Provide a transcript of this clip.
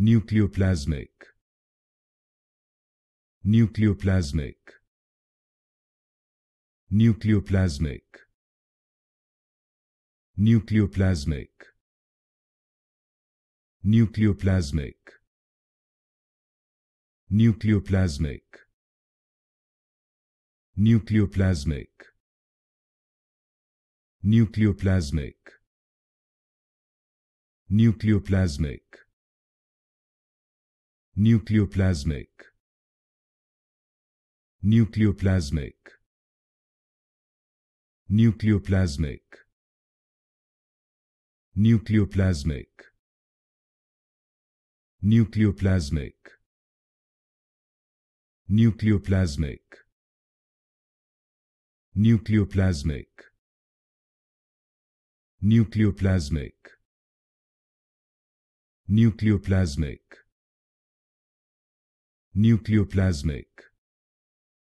nucleoplasmic nucleoplasmic nucleoplasmic nucleoplasmic nucleoplasmic nucleoplasmic nucleoplasmic nucleoplasmic nucleoplasmic nucleoplasmic nucleoplasmic nucleoplasmic nucleoplasmic nucleoplasmic nucleoplasmic nucleoplasmic nucleoplasmic nucleoplasmic nucleoplasmic